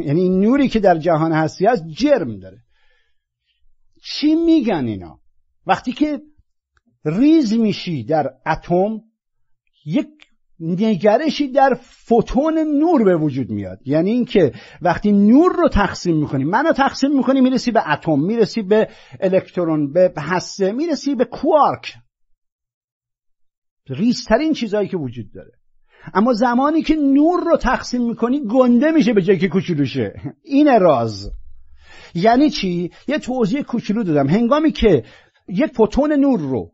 یعنی این نوری که در جهان هستی هست جرم داره چی میگن اینا وقتی که ریز میشی در اتم یک نگرشی در فوتون نور به وجود میاد یعنی اینکه وقتی نور رو تقسیم میکنی منو تقسیم میکنی میرسی به اتم میرسی به الکترون به هسته میرسی به کوارک ریزترین چیزهایی که وجود داره اما زمانی که نور رو تقسیم میکنی گنده میشه به جایی که کوچولو شه این راز یعنی چی یه توضیح کوچولو دادم هنگامی که یک فوتون نور رو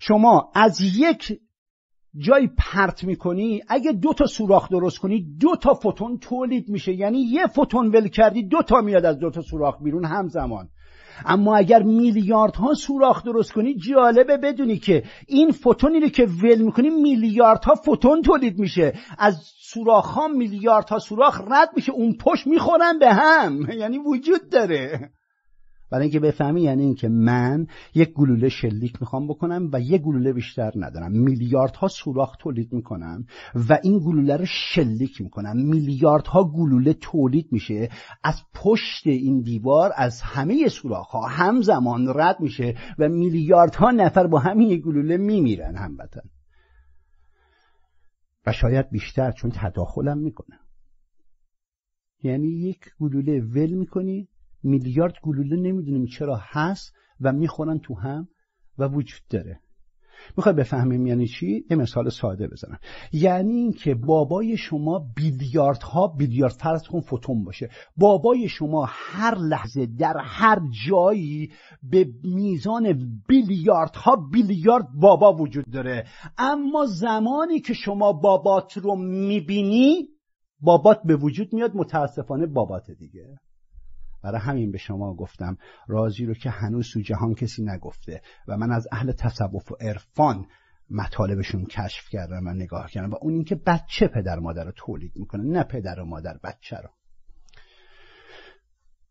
شما از یک جای پرت میکنی اگه دو تا سوراخ درست کنی دو تا فوتون تولید میشه یعنی یه فوتون ول کردی دو تا میاد از دو تا سوراخ بیرون همزمان اما اگر میلیاردها سوراخ درست کنی جالبه بدونی که این فوتونی رو که ول میکنی میلیاردها فوتون تولید میشه از سوراخ ها میلیاردها سوراخ رد میشه اون پشت میخورن به هم یعنی وجود داره برای اینکه بفهمی یعنی اینکه من یک گلوله شلیک میخوام بکنم و یک گلوله بیشتر ندارم میلیاردها سوراخ تولید میکنم و این گلوله رو شلیک میکنم میلیاردها گلوله تولید میشه از پشت این دیوار از همه سوراخ ها همزمان رد میشه و میلیاردها نفر با همین گلوله میمیرن هموطن و شاید بیشتر چون تداخلم میکنه یعنی یک گلوله ول میکنی میلیارد گلوله نمیدونیم چرا هست و میخورن تو هم و وجود داره میخوای بفهمیم یعنی چی یه مثال ساده بزنم یعنی اینکه بابای شما بیلیارد ها بیلیارد فرض کن فوتون باشه بابای شما هر لحظه در هر جایی به میزان بیلیارد ها بیلیارد بابا وجود داره اما زمانی که شما بابات رو میبینی بابات به وجود میاد متاسفانه بابات دیگه برای همین به شما گفتم رازی رو که هنوز تو جهان کسی نگفته و من از اهل تصوف و عرفان مطالبشون کشف کردم و نگاه کردم و اون اینکه بچه پدر مادر رو تولید میکنه نه پدر و مادر بچه رو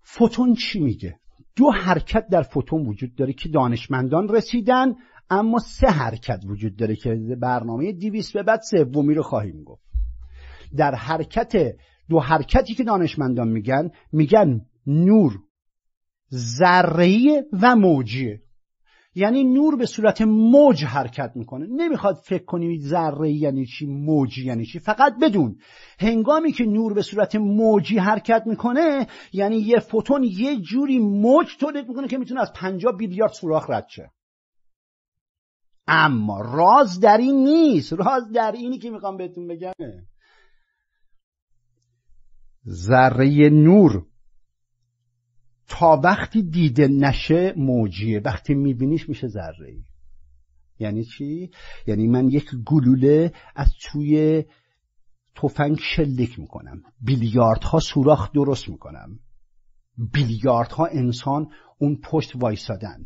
فوتون چی میگه دو حرکت در فوتون وجود داره که دانشمندان رسیدن اما سه حرکت وجود داره که برنامه دیویس به بعد سومی رو خواهیم گفت در حرکت دو حرکتی که دانشمندان میگن میگن نور ای و موجیه یعنی نور به صورت موج حرکت میکنه نمیخواد فکر کنی ذره یعنی چی موجی یعنی چی فقط بدون هنگامی که نور به صورت موجی حرکت میکنه یعنی یه فوتون یه جوری موج تولید میکنه که میتونه از 50 بیلیارد سوراخ رد شه اما راز در این نیست راز در اینی که میخوام بهتون بگم ذره نور تا وقتی دیده نشه موجیه وقتی میبینیش میشه ذره یعنی چی یعنی من یک گلوله از توی تفنگ شلیک میکنم بیلیارد ها سوراخ درست میکنم بیلیارد ها انسان اون پشت وایسادن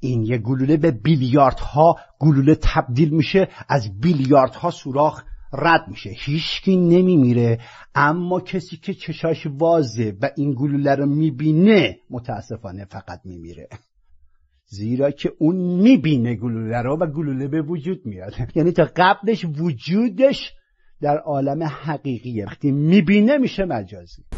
این یه گلوله به بیلیارد ها گلوله تبدیل میشه از بیلیارد ها سوراخ رد میشه هیچکی نمیمیره اما کسی که چشاش وازه و این گلوله رو میبینه متاسفانه فقط میمیره زیرا که اون میبینه گلوله رو و گلوله به وجود میاد یعنی تا قبلش وجودش در عالم حقیقیه وقتی میبینه میشه مجازی